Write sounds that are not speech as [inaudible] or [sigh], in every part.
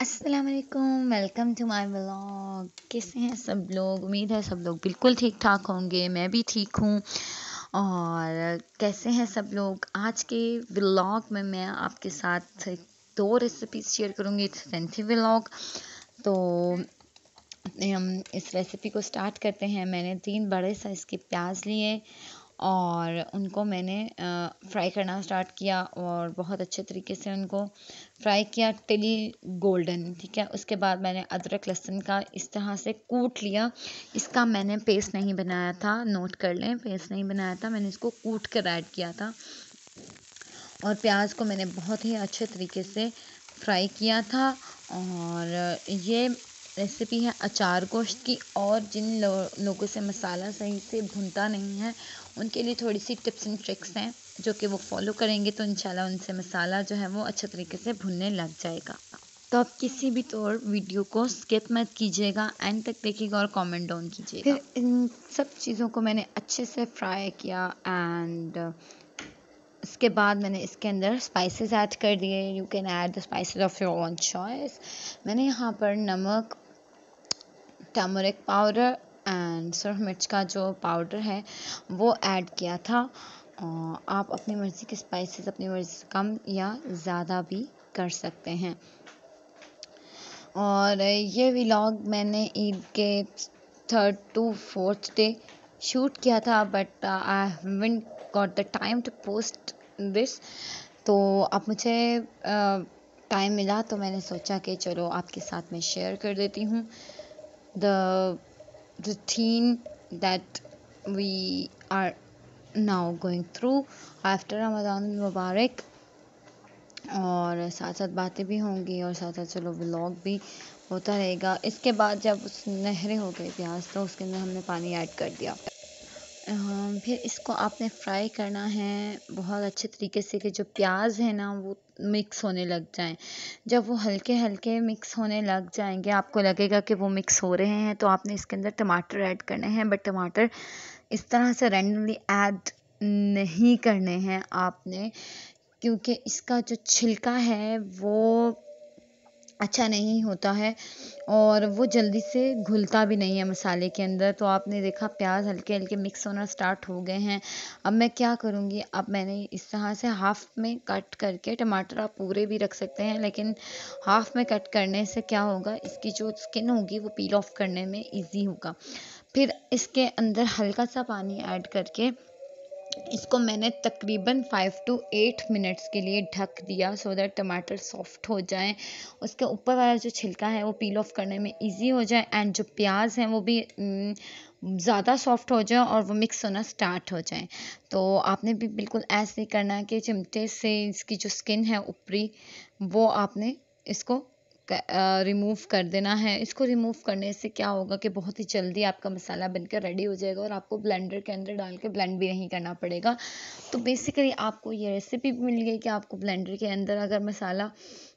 अस्सलाम वालेकुम welcome to my vlog कैसे हैं सब लोग उम्मीद है सब लोग बिल्कुल ठीक ठाक होंगे मैं भी ठीक हूँ और कैसे हैं सब लोग आज के व्लॉग में मैं आपके साथ दो रेसिपीज शेयर करूँगी इट्स ब्लॉग व्लॉग तो हम इस रेसिपी को स्टार्ट करते हैं मैंने तीन बड़े साइज़ के प्याज लिए और उनको मैंने फ्राई करना स्टार्ट किया और बहुत अच्छे तरीके से उनको फ्राई किया टिली गोल्डन ठीक है उसके बाद मैंने अदरक लहसुन का इस तरह से कूट लिया इसका मैंने पेस्ट नहीं बनाया था नोट कर लें पेस्ट नहीं बनाया था मैंने इसको कूट कर ऐड किया था और प्याज को मैंने बहुत ही अच्छे तरीके से फ्राई किया था और ये रेसिपी है अचार गोश्त की और जिन लो, लोगों से मसाला सही से भुनता नहीं है उनके लिए थोड़ी सी टिप्स एंड ट्रिक्स हैं जो कि वो फॉलो करेंगे तो इंशाल्लाह उनसे मसाला जो है वो अच्छे तरीके से भुनने लग जाएगा तो आप किसी भी तौर वीडियो को स्किप मत कीजिएगा एंड तक देखिएगा और कमेंट डाउन कीजिएगा फिर इन सब चीज़ों को मैंने अच्छे से फ्राई किया एंड उसके बाद मैंने इसके अंदर स्पाइसेस ऐड कर दिए you can add the spices of your own choice मैंने यहाँ पर नमक टर्मरिक पाउडर एंड सिर्फ मिर्च का जो पाउडर है वो ऐड किया था आप अपनी मर्ज़ी के स्पाइसेस अपनी मर्ज़ी से कम या ज़्यादा भी कर सकते हैं और ये व्लॉग मैंने ईद के third to fourth day shoot किया था but I haven't got the time to post this तो अब मुझे टाइम मिला तो मैंने सोचा कि चलो आपके साथ मैं शेयर कर देती हूँ the routine that we are now going through after Ramzan मुबारक और साथ साथ बातें भी होंगी और साथ साथ चलो व्लॉग भी होता रहेगा इसके बाद जब उस नहरे हो गए प्याज तो उसके अंदर हमने पानी ऐड कर दिया फिर इसको आपने फ्राई करना है बहुत अच्छे तरीके से कि जो प्याज़ है ना वो मिक्स होने लग जाएं जब वो हल्के हल्के मिक्स होने लग जाएंगे आपको लगेगा कि वो मिक्स हो रहे हैं तो आपने इसके अंदर टमाटर ऐड करने हैं बट टमाटर इस तरह से रैंडमली ऐड नहीं करने हैं आपने क्योंकि इसका जो छिलका है वो अच्छा नहीं होता है और वो जल्दी से घुलता भी नहीं है मसाले के अंदर तो आपने देखा प्याज हल्के हल्के मिक्स होना स्टार्ट हो गए हैं अब मैं क्या करूँगी अब मैंने इस तरह से हाफ़ में कट करके टमाटर आप पूरे भी रख सकते हैं लेकिन हाफ़ में कट करने से क्या होगा इसकी जो स्किन होगी वो पील ऑफ करने में ईज़ी होगा फिर इसके अंदर हल्का सा पानी ऐड करके इसको मैंने तकरीबन फाइव टू एट मिनट्स के लिए ढक दिया सो दैट टमाटर सॉफ्ट हो जाए उसके ऊपर वाला जो छिलका है वो पील ऑफ करने में इजी हो जाए एंड जो प्याज हैं वो भी mm, ज़्यादा सॉफ्ट हो जाए और वो मिक्स होना स्टार्ट हो जाए तो आपने भी बिल्कुल ऐसे करना है कि चिमटे से इसकी जो स्किन है ऊपरी वो आपने इसको रिमूव कर देना है इसको रिमूव करने से क्या होगा कि बहुत ही जल्दी आपका मसाला बनकर रेडी हो जाएगा और आपको ब्लेंडर के अंदर डाल के ब्लेंड भी नहीं करना पड़ेगा तो बेसिकली आपको ये रेसिपी भी मिल गई कि आपको ब्लेंडर के अंदर अगर मसाला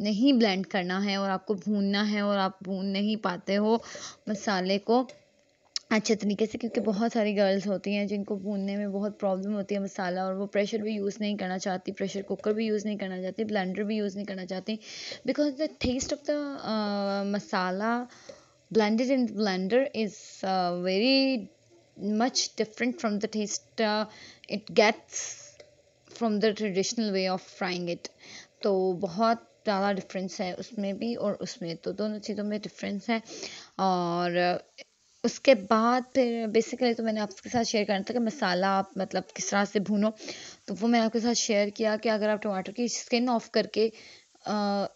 नहीं ब्लेंड करना है और आपको भूनना है और आप भून नहीं पाते हो मसाले को अच्छे तरीके से क्योंकि बहुत सारी गर्ल्स होती हैं जिनको भूनने में बहुत प्रॉब्लम होती है मसाला और वो प्रेशर भी यूज़ नहीं करना चाहती प्रेशर कुकर भी यूज़ नहीं करना चाहती ब्लेंडर भी यूज़ नहीं करना चाहती because the taste of the masala blended in blender is very much different from the taste it gets from the traditional way of frying it तो बहुत ज़्यादा डिफरेंस है उसमें भी और उसमें तो दोनों चीज़ों में डिफरेंस है और उसके बाद फिर बेसिकली तो मैंने आपके साथ शेयर करना था कि मसाला आप मतलब किस तरह से भूनो तो वो मैंने आपके साथ शेयर किया कि अगर आप टमाटर की स्किन ऑफ करके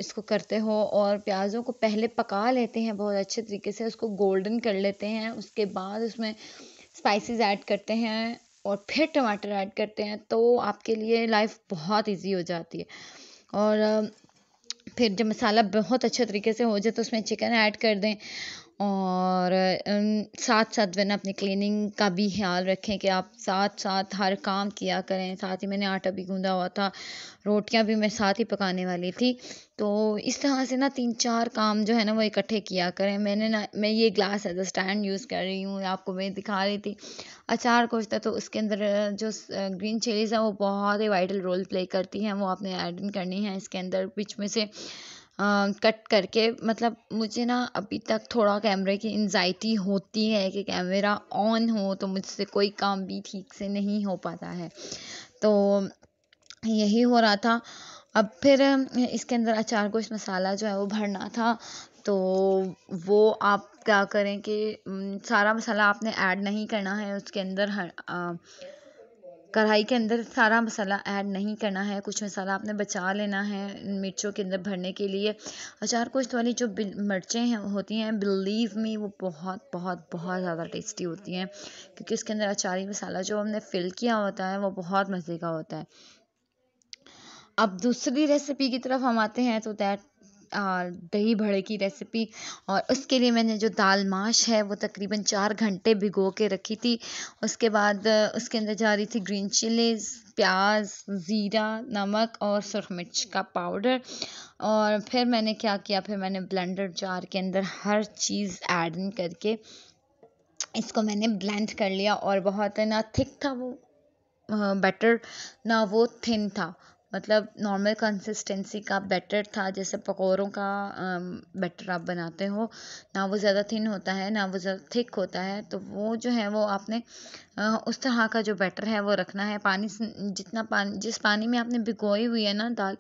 इसको करते हो और प्याज़ों को पहले पका लेते हैं बहुत अच्छे तरीके से उसको गोल्डन कर लेते हैं उसके बाद उसमें स्पाइसेस ऐड करते हैं और फिर टमाटर ऐड करते हैं तो आपके लिए लाइफ बहुत इजी हो जाती है और फिर जब मसाला बहुत अच्छे तरीके से हो जाए तो उसमें चिकन ऐड कर दें और साथ साथ जो अपनी क्लीनिंग का भी ख्याल रखें कि आप साथ साथ हर काम किया करें साथ ही मैंने आटा भी गूँधा हुआ था रोटियां भी मैं साथ ही पकाने वाली थी तो इस तरह से ना तीन चार काम जो है ना वो इकट्ठे किया करें मैंने ना मैं ये glass as a stand use कर रही हूँ आपको मैं दिखा रही थी अचार कोचता तो उसके अंदर जो ग्रीन चिलीज़ है वो बहुत ही वाइटल रोल प्ले करती हैं वो आपने एड इन करनी है इसके अंदर बीच में से कट करके मतलब मुझे ना अभी तक थोड़ा कैमरे की एनजाइटी होती है कि कैमरा ऑन हो तो मुझसे कोई काम भी ठीक से नहीं हो पाता है तो यही हो रहा था अब फिर इसके अंदर अचार गोश्त मसाला जो है वो भरना था तो वो आप क्या करें कि सारा मसाला आपने ऐड नहीं करना है उसके अंदर हर कढ़ाई के अंदर सारा मसाला ऐड नहीं करना है कुछ मसाला आपने बचा लेना है मिर्चों के अंदर भरने के लिए अचारकोश्त वाली जो मिर्चें हैं होती हैं बिलीव मी वो बहुत बहुत बहुत ज़्यादा टेस्टी होती हैं क्योंकि उसके अंदर अचारी मसाला जो हमने फिल किया होता है वो बहुत मज़े का होता है अब दूसरी रेसिपी की तरफ हम आते हैं तो दैट दही भड़े की रेसिपी और उसके लिए मैंने जो दाल माश है वो तकरीबन चार घंटे भिगो के रखी थी उसके बाद उसके अंदर जा रही थी ग्रीन चिलीज़ प्याज ज़ीरा नमक और सुरख मिर्च का पाउडर और फिर मैंने क्या किया फिर मैंने ब्लेंडर जार के अंदर हर चीज़ ऐड इन करके इसको मैंने ब्लेंड कर लिया और बहुत ना थिक था वो बटर ना वो थिन था मतलब नॉर्मल कंसिस्टेंसी का बैटर था जैसे पकौड़ों का बैटर आप बनाते हो ना वो ज़्यादा थिन होता है ना वो ज़्यादा थिक होता है तो वो जो है वो आपने उस तरह का जो बैटर है वो रखना है पानी जितना पानी जिस पानी में आपने भिगोई हुई है ना दाल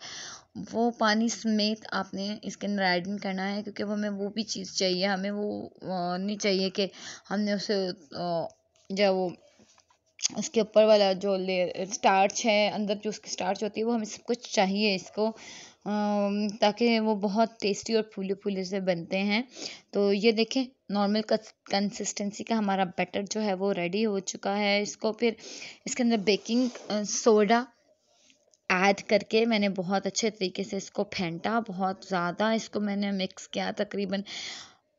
वो पानी समेत आपने इसके अंदर ऐड करना है क्योंकि हमें वो भी चीज़ चाहिए हमें वो नहीं चाहिए कि हमने उसे जब वो उसके ऊपर वाला जो ले स्टार्च है अंदर जो उसकी स्टार्च होती है वो हमें सब कुछ चाहिए इसको ताकि वो बहुत टेस्टी और फूले फूले से बनते हैं तो ये देखें नॉर्मल कंसिस्टेंसी का हमारा बैटर जो है वो रेडी हो चुका है इसको फिर इसके अंदर बेकिंग सोडा ऐड करके मैंने बहुत अच्छे तरीके से इसको फेंटा बहुत ज़्यादा इसको मैंने मिक्स किया तकरीबन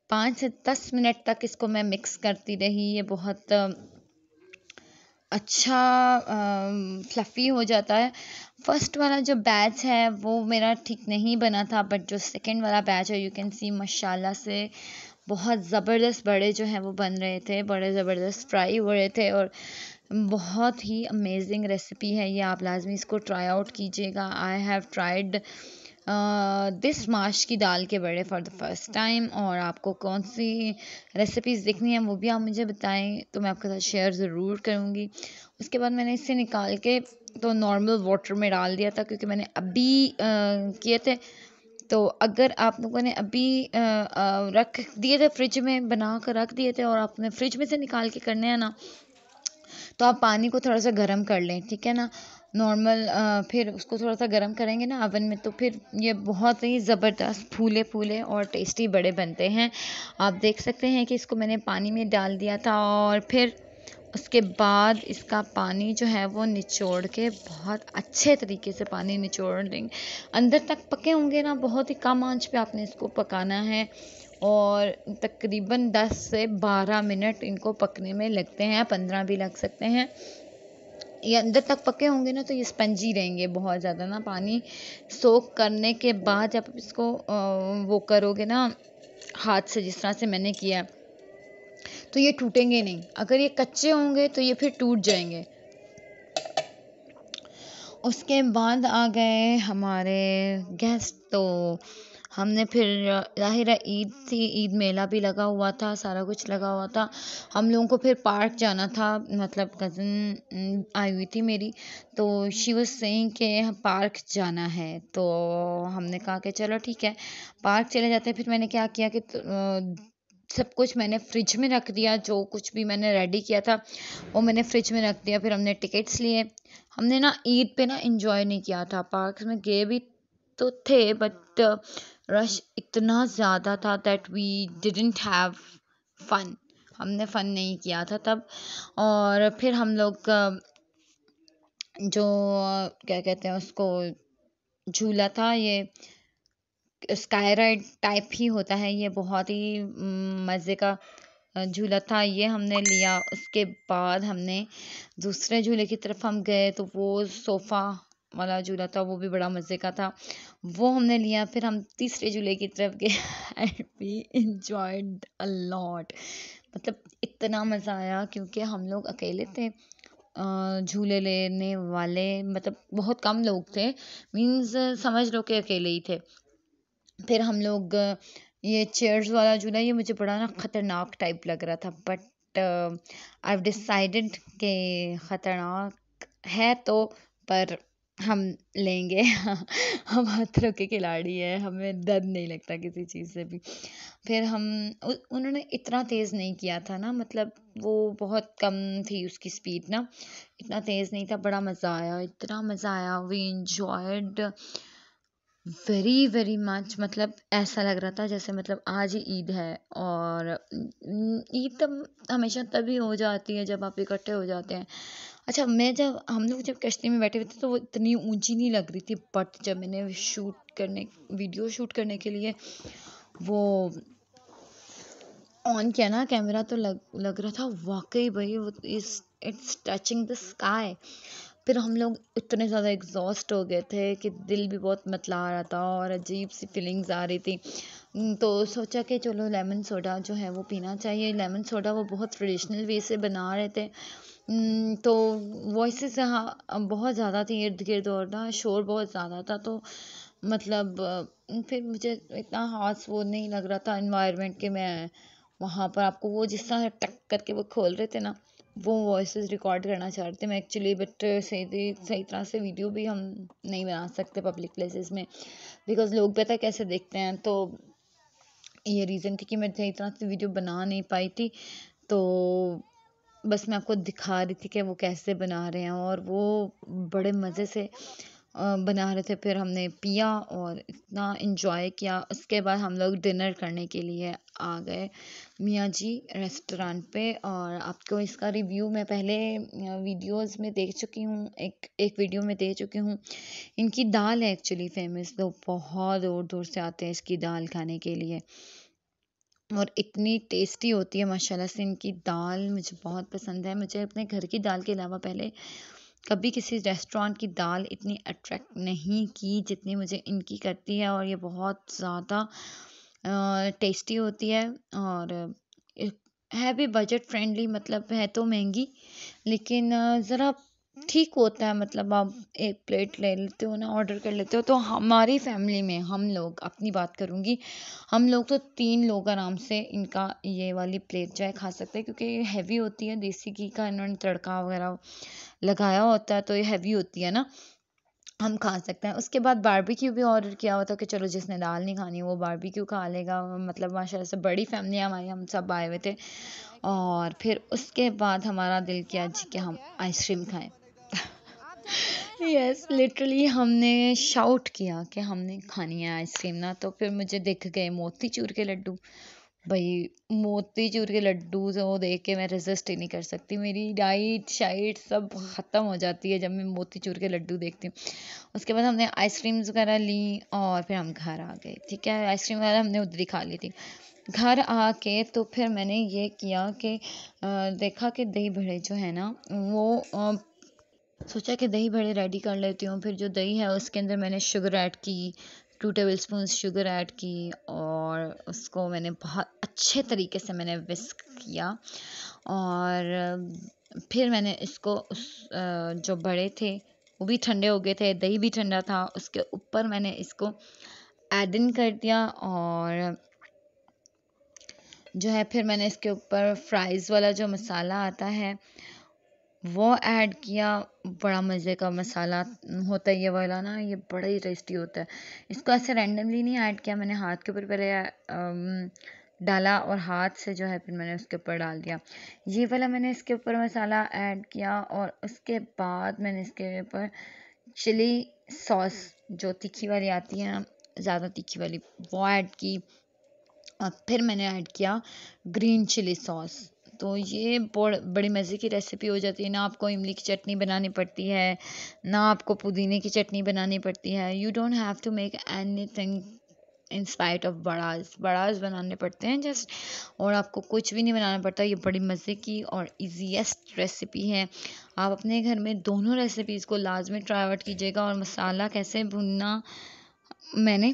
पाँच से दस मिनट तक इसको मैं मिक्स करती रही ये बहुत अच्छा फ्लफ़ी हो जाता है फर्स्ट वाला जो बैच है वो मेरा ठीक नहीं बना था बट जो सेकंड वाला बैच है यू कैन सी मशाला से बहुत ज़बरदस्त बड़े जो हैं वो बन रहे थे बड़े ज़बरदस्त फ्राई हो रहे थे और बहुत ही अमेज़िंग रेसिपी है ये आप लाजमी इसको ट्राई आउट कीजिएगा आई हैव ट्राइड दिस माश की दाल के बड़े फॉर द फर्स्ट टाइम और आपको कौन सी रेसिपीज़ देखनी है वो भी आप मुझे बताएं तो मैं आपके साथ शेयर ज़रूर करूँगी उसके बाद मैंने इसे निकाल के तो नॉर्मल वाटर में डाल दिया था क्योंकि मैंने अभी किए थे तो अगर आप लोगों ने अभी आ, आ, रख दिए थे फ्रिज में बना कर रख दिए थे और आपने फ्रिज में से निकाल के करने हैं ना तो आप पानी को थोड़ा सा गर्म कर लें ठीक है ना नॉर्मल uh, फिर उसको थोड़ा सा गर्म करेंगे ना अवन में तो फिर ये बहुत ही ज़बरदस्त फूले फूले और टेस्टी बड़े बनते हैं आप देख सकते हैं कि इसको मैंने पानी में डाल दिया था और फिर उसके बाद इसका पानी जो है वो निचोड़ के बहुत अच्छे तरीके से पानी निचोड़ लेंगे अंदर तक पके होंगे ना बहुत ही कम आंच पे आपने इसको पकाना है और तकरीबन 10 से 12 मिनट इनको पकने में लगते हैं 15 भी लग सकते हैं ये अंदर तक पके होंगे ना तो ये स्पंजी रहेंगे बहुत ज़्यादा ना पानी सोख करने के बाद जब इसको वो करोगे ना हाथ से जिस तरह से मैंने किया तो ये टूटेंगे नहीं अगर ये कच्चे होंगे तो ये फिर टूट जाएंगे उसके बाद आ गए हमारे गेस्ट तो हमने फिर ज़ाहिर है ईद थी ईद मेला भी लगा हुआ था सारा कुछ लगा हुआ था हम लोगों को फिर पार्क जाना था मतलब कज़न आई हुई थी मेरी तो शी वाज़ सेइंग के पार्क जाना है तो हमने कहा कि चलो ठीक है पार्क चले जाते हैं फिर मैंने क्या किया कि सब कुछ मैंने फ्रिज में रख दिया जो कुछ भी मैंने रेडी किया था वो मैंने फ्रिज में रख दिया फिर हमने टिकट्स लिए हमने ना ईद पे ना इन्जॉय नहीं किया था पार्क में गए भी तो थे बट रश इतना ज़्यादा था that we didn't have fun हमने फ़न नहीं किया था तब और फिर हम लोग जो क्या कहते हैं उसको झूला था ये स्काई राइड टाइप ही होता है ये बहुत ही मज़े का झूला था ये हमने लिया उसके बाद हमने दूसरे झूले की तरफ हम गए तो वो सोफ़ा वाला झूला था वो भी बड़ा मज़े का था वो हमने लिया फिर हम तीसरे झूले की तरफ गए and we enjoyed a lot मतलब इतना मज़ा आया क्योंकि हम लोग अकेले थे झूले लेने वाले मतलब बहुत कम लोग थे मीन्स समझ लो कि अकेले ही थे फिर हम लोग ये चेयर्स वाला झूला ये मुझे बड़ा ना ख़तरनाक टाइप लग रहा था बट आई हैव डिसाइडेड कि ख़तरनाक है तो पर हम लेंगे [laughs] हम तरह के खिलाड़ी हैं हमें दर्द नहीं लगता किसी चीज़ से भी फिर हम उन्होंने इतना तेज़ नहीं किया था ना मतलब वो बहुत कम थी उसकी स्पीड ना इतना तेज़ नहीं था बड़ा मज़ा आया इतना मज़ा आया we enjoyed very very much मतलब ऐसा लग रहा था जैसे मतलब आज ही ईद है और ईद तब हमेशा तभी हो जाती है जब आप इकट्ठे हो जाते हैं अच्छा मैं जब हम लोग जब कश्ती में बैठे हुए थे तो वो इतनी ऊँची नहीं लग रही थी बट जब मैंने शूट करने वीडियो शूट करने के लिए वो ऑन किया ना कैमरा तो लग लग रहा था वाकई भाई वो इस इट्स टचिंग द स्काई फिर हम लोग इतने ज़्यादा एग्जॉस्ट हो गए थे कि दिल भी बहुत मतला रहा था और अजीब सी फीलिंग्स आ रही थी तो सोचा कि चलो लेमन सोडा जो है वो पीना चाहिए लेमन सोडा वो बहुत ट्रेडिशनल वे से बना रहे थे हम्म, तो वॉइस यहाँ बहुत ज़्यादा थी इर्द गिर्द और ना शोर बहुत ज़्यादा था तो मतलब फिर मुझे इतना हाथ वो नहीं लग रहा था इन्वायरमेंट के मैं वहाँ पर आपको वो जिस तरह टक करके वो खोल रहे थे ना वो वॉइस रिकॉर्ड करना चाह रहे थे मैं एक्चुअली बट सही सही तरह से वीडियो भी हम नहीं बना सकते पब्लिक प्लेसेस में बिकॉज लोग पता कैसे देखते हैं तो ये रीज़न थी कि मैं सही तरह से वीडियो बना नहीं पाई थी तो बस मैं आपको दिखा रही थी कि वो कैसे बना रहे हैं और वो बड़े मज़े से बना रहे थे फिर हमने पिया और इतना इन्जॉय किया उसके बाद हम लोग डिनर करने के लिए आ गए मियाँ जी रेस्टोरेंट पे और आपको इसका रिव्यू मैं पहले वीडियोस में देख चुकी हूँ एक एक वीडियो में दे चुकी हूँ इनकी दाल है एक्चुअली फेमस लोग बहुत दूर दूर से आते हैं इसकी दाल खाने के लिए और इतनी टेस्टी होती है माशाल्लाह से इनकी दाल मुझे बहुत पसंद है मुझे अपने घर की दाल के अलावा पहले कभी किसी रेस्टोरेंट की दाल इतनी अट्रैक्ट नहीं की जितनी मुझे इनकी करती है और ये बहुत ज़्यादा टेस्टी होती है और है भी बजट फ्रेंडली मतलब है तो महंगी लेकिन ज़रा ठीक होता है मतलब आप एक प्लेट ले लेते हो ना ऑर्डर कर लेते हो तो हमारी फैमिली में हम लोग अपनी बात करूँगी हम लोग तो तीन लोग आराम से इनका ये वाली प्लेट जो है खा सकते हैं क्योंकि ये हैवी होती है देसी घी का इन्होंने तड़का वगैरह लगाया होता है तो ये हैवी होती है ना हम खा सकते हैं उसके बाद बारबेक्यू भी ऑर्डर किया हुआ था कि चलो जिसने दाल नहीं खानी वो बारबेक्यू खा लेगा मतलब माशाल्लाह से बड़ी फैमिली हमारी हम सब आए हुए थे और फिर उसके बाद हमारा दिल किया जी कि हम आइसक्रीम खाएं यस लिटरली हमने शाउट किया कि हमने खानी है आइसक्रीम ना तो फिर मुझे दिख गए मोती चूर के लड्डू भाई मोती चूर के लड्डू से तो वो देख के मैं रेजिस्ट ही नहीं कर सकती मेरी डाइट शाइट सब ख़त्म हो जाती है जब मैं मोती चूर के लड्डू देखती हूँ उसके बाद हमने आइसक्रीम्स वगैरह ली और फिर हम घर आ गए ठीक है आइसक्रीम वगैरह हमने उधर ही खा ली थी घर आके तो फिर मैंने ये किया कि देखा कि दही भड़े जो है ना वो सोचा कि दही बड़े रेडी कर लेती हूँ फिर जो दही है उसके अंदर मैंने शुगर ऐड की two tablespoon sugar add की और उसको मैंने बहुत अच्छे तरीके से मैंने विस्क किया और फिर मैंने इसको उस जो बड़े थे वो भी ठंडे हो गए थे दही भी ठंडा था उसके ऊपर मैंने इसको एड इन कर दिया और जो है फिर मैंने इसके ऊपर फ्राइज़ वाला जो मसाला आता है वो ऐड किया बड़ा मज़े का मसाला होता है ये वाला ना ये बड़ा ही टेस्टी होता है इसको ऐसे रैंडमली नहीं ऐड किया मैंने हाथ के ऊपर पहले डाला और हाथ से जो है फिर मैंने उसके ऊपर डाल दिया ये वाला मैंने इसके ऊपर मसाला ऐड किया और उसके बाद मैंने इसके ऊपर चिली सॉस जो तीखी वाली आती है ज़्यादा तीखी वाली वो ऐड की और फिर मैंने ऐड किया ग्रीन चिली सॉस तो ये बड़ी मज़े की रेसिपी हो जाती है ना आपको इमली की चटनी बनानी पड़ती है ना आपको पुदीने की चटनी बनानी पड़ती है you don't have to make anything in spite of बड़ाज बड़ाज बनाने पड़ते हैं जस्ट और आपको कुछ भी नहीं बनाना पड़ता ये बड़ी मज़े की और ईजीएसट रेसिपी है आप अपने घर में दोनों रेसिपीज़ को लाजमी ट्राई आउट कीजिएगा और मसाला कैसे भुनना मैंने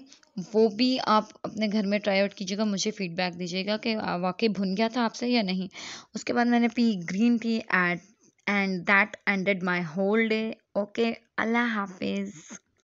वो भी आप अपने घर में ट्राई आउट कीजिएगा मुझे फीडबैक दीजिएगा कि वाकई भुन गया था आपसे या नहीं उसके बाद मैंने पी ग्रीन टी एड and that ended my whole day okay अल्लाह हाफिज़